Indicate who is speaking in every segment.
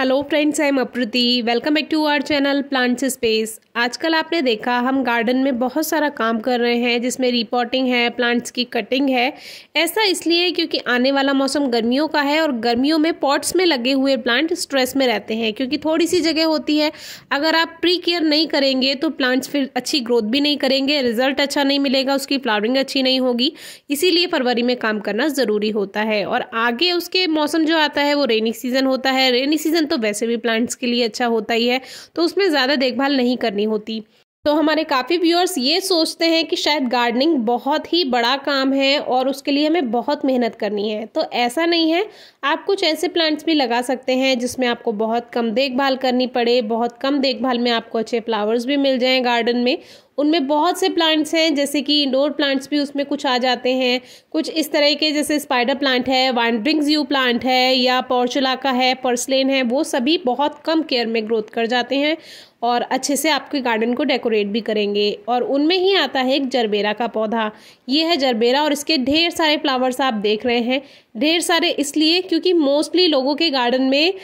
Speaker 1: hello friends I am Apruti welcome back to our channel Plants Space आजकल आपने देखा हम गार्डन में बहुत सारा काम कर रहे हैं जिसमें रिपोर्टिंग है प्लांट्स की कटिंग है ऐसा इसलिए क्योंकि आने वाला मौसम गर्मियों का है और गर्मियों में पॉट्स में लगे हुए प्लांट स्ट्रेस में रहते हैं क्योंकि थोड़ी सी जगह होती है अगर आप प्री केयर नहीं करेंगे तो प्लांट्स फिर अच्छी ग्रोथ भी नहीं करेंगे रिजल्ट अच्छा नहीं मिलेगा उसकी फ्लावरिंग अच्छी नहीं होगी इसीलिए फरवरी में काम करना ज़रूरी होता है और आगे उसके मौसम जो आता है वो रेनी सीज़न होता है रेनी सीज़न तो वैसे भी प्लांट्स के लिए अच्छा होता ही है तो उसमें ज़्यादा देखभाल नहीं करनी होती तो हमारे काफ़ी व्यूअर्स ये सोचते हैं कि शायद गार्डनिंग बहुत ही बड़ा काम है और उसके लिए हमें बहुत मेहनत करनी है तो ऐसा नहीं है आप कुछ ऐसे प्लांट्स भी लगा सकते हैं जिसमें आपको बहुत कम देखभाल करनी पड़े बहुत कम देखभाल में आपको अच्छे फ्लावर्स भी मिल जाएं गार्डन में उनमें बहुत से प्लांट्स हैं जैसे कि इंडोर प्लांट्स भी उसमें कुछ आ जाते हैं कुछ इस तरह के जैसे स्पाइडर प्लांट है वाइंड्रिंग जू प्लांट है या पोर्चुला का है पर्सलेन है वो सभी बहुत कम केयर में ग्रोथ कर जाते हैं और अच्छे से आपके गार्डन को डेकोरेट भी करेंगे और उनमें ही आता है एक जरबेरा का पौधा ये है जरबेरा और इसके ढेर सारे फ्लावर्स आप देख रहे हैं ढेर सारे इसलिए क्योंकि मोस्टली लोगों के गार्डन में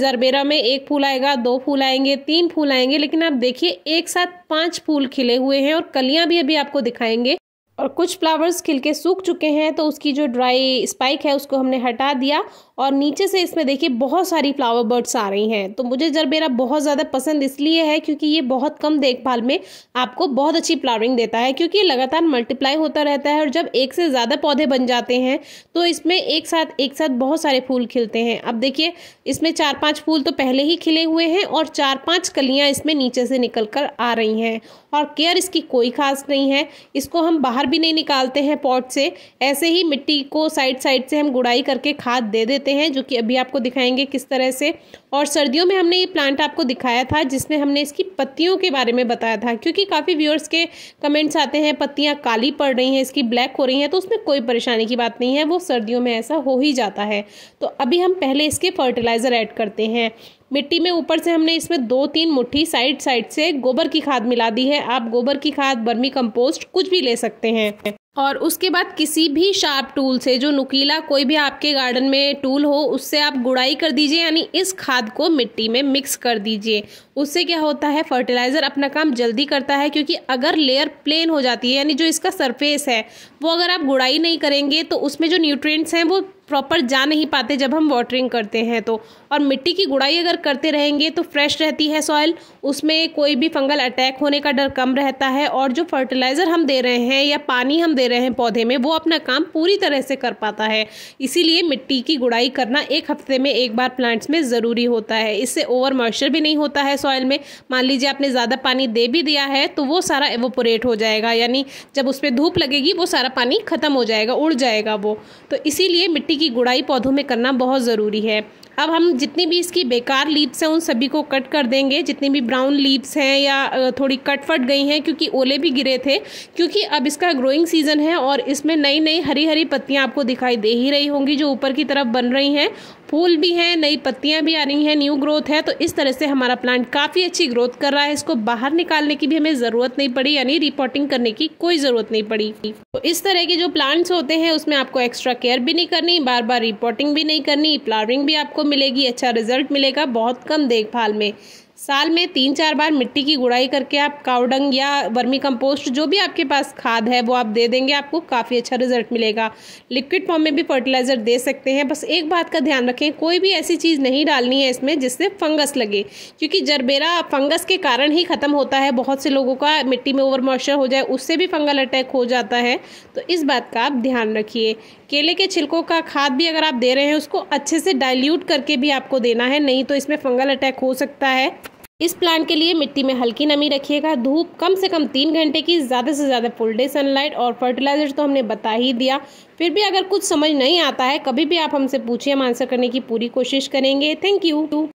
Speaker 1: जरबेरा में एक फूल आएगा दो फूल आएंगे तीन फूल आएंगे लेकिन आप देखिए एक साथ पांच फूल खिले हुए हैं और कलियां भी अभी आपको दिखाएंगे और कुछ फ्लावर्स खिल के सूख चुके हैं तो उसकी जो ड्राई स्पाइक है उसको हमने हटा दिया और नीचे से इसमें देखिए बहुत सारी फ्लावर बर्ड्स आ रही हैं तो मुझे जरबेरा बहुत ज़्यादा पसंद इसलिए है क्योंकि ये बहुत कम देखभाल में आपको बहुत अच्छी फ्लावरिंग देता है क्योंकि ये लगातार मल्टीप्लाई होता रहता है और जब एक से ज़्यादा पौधे बन जाते हैं तो इसमें एक साथ एक साथ बहुत सारे फूल खिलते हैं अब देखिए इसमें चार पाँच फूल तो पहले ही खिले हुए हैं और चार पाँच कलियाँ इसमें नीचे से निकल कर आ रही हैं और केयर इसकी कोई खास नहीं है इसको हम बाहर भी नहीं निकालते हैं पॉट से ऐसे ही मिट्टी को साइड साइड से हम गुड़ाई करके खाद दे देते हैं जो कि अभी आपको दिखाएंगे किस तरह से और सर्दियों में हमने ये प्लांट आपको दिखाया था जिसमें हमने इसकी पत्तियों के बारे में बताया था क्योंकि काफ़ी व्यूअर्स के कमेंट्स आते हैं पत्तियाँ काली पड़ रही हैं इसकी ब्लैक हो रही हैं तो उसमें कोई परेशानी की बात नहीं है वो सर्दियों में ऐसा हो ही जाता है तो अभी हम पहले इसके फर्टिलाइज़र ऐड करते हैं मिट्टी में ऊपर से हमने इसमें दो तीन मुट्ठी साइड साइड से गोबर की खाद मिला दी है आप गोबर की खाद बर्मी कंपोस्ट कुछ भी ले सकते हैं और उसके बाद किसी भी शार्प टूल से जो नुकीला कोई भी आपके गार्डन में टूल हो उससे आप गुड़ाई कर दीजिए यानी इस खाद को मिट्टी में मिक्स कर दीजिए उससे क्या होता है फर्टिलाइज़र अपना काम जल्दी करता है क्योंकि अगर लेयर प्लेन हो जाती है यानी जो इसका सरफेस है वो अगर आप गुड़ाई नहीं करेंगे तो उसमें जो न्यूट्रिएंट्स हैं वो प्रॉपर जा नहीं पाते जब हम वाटरिंग करते हैं तो और मिट्टी की गुड़ाई अगर करते रहेंगे तो फ्रेश रहती है सॉइल उसमें कोई भी फंगल अटैक होने का डर कम रहता है और जो फर्टिलाइज़र हम दे रहे हैं या पानी हम दे रहे हैं पौधे में वो अपना काम पूरी तरह से कर पाता है इसीलिए मिट्टी की गुड़ाई करना एक हफ्ते में एक बार प्लांट्स में ज़रूरी होता है इससे ओवर मॉइस्चर भी नहीं होता है सॉइल में मान लीजिए आपने ज़्यादा पानी दे भी दिया है तो वो सारा एवोपोरेट हो जाएगा यानी जब उस पर धूप लगेगी वो सारा पानी ख़त्म हो जाएगा उड़ जाएगा वो तो इसीलिए मिट्टी की गुड़ाई पौधों में करना बहुत ज़रूरी है अब हम जितनी भी इसकी बेकार लीव्स हैं उन सभी को कट कर देंगे जितनी भी ब्राउन लीव्स हैं या थोड़ी कट फट गई हैं क्योंकि ओले भी गिरे थे क्योंकि अब इसका ग्रोइंग सीजन है और इसमें नई नई हरी हरी पत्तियां आपको दिखाई दे ही रही होंगी जो ऊपर की तरफ बन रही हैं फूल भी हैं नई पत्तियां भी आ रही हैं न्यू ग्रोथ है तो इस तरह से हमारा प्लांट काफ़ी अच्छी ग्रोथ कर रहा है इसको बाहर निकालने की भी हमें ज़रूरत नहीं पड़ी यानी रिपोर्टिंग करने की कोई ज़रूरत नहीं पड़ी तो इस तरह के जो प्लांट्स होते हैं उसमें आपको एक्स्ट्रा केयर भी नहीं करनी बार बार रिपोर्टिंग भी नहीं करनी फ्लावरिंग भी आपको मिलेगी अच्छा रिजल्ट मिलेगा बहुत कम देखभाल में साल में तीन चार बार मिट्टी की गुड़ाई करके आप कावडंग या वर्मी कंपोस्ट जो भी आपके पास खाद है वो आप दे देंगे आपको काफ़ी अच्छा रिजल्ट मिलेगा लिक्विड फॉर्म में भी फर्टिलाइज़र दे सकते हैं बस एक बात का ध्यान रखें कोई भी ऐसी चीज़ नहीं डालनी है इसमें जिससे फंगस लगे क्योंकि जरबेरा फंगस के कारण ही ख़त्म होता है बहुत से लोगों का मिट्टी में ओवर मॉइस्चर हो जाए उससे भी फंगल अटैक हो जाता है तो इस बात का आप ध्यान रखिए केले के छिलकों का खाद भी अगर आप दे रहे हैं उसको अच्छे से डायल्यूट करके भी आपको देना है नहीं तो इसमें फंगल अटैक हो सकता है इस प्लांट के लिए मिट्टी में हल्की नमी रखिएगा धूप कम से कम तीन घंटे की ज़्यादा से ज़्यादा फुल डे सनलाइट और फर्टिलाइजर तो हमने बता ही दिया फिर भी अगर कुछ समझ नहीं आता है कभी भी आप हमसे पूछिए हम आंसर करने की पूरी कोशिश करेंगे थैंक यू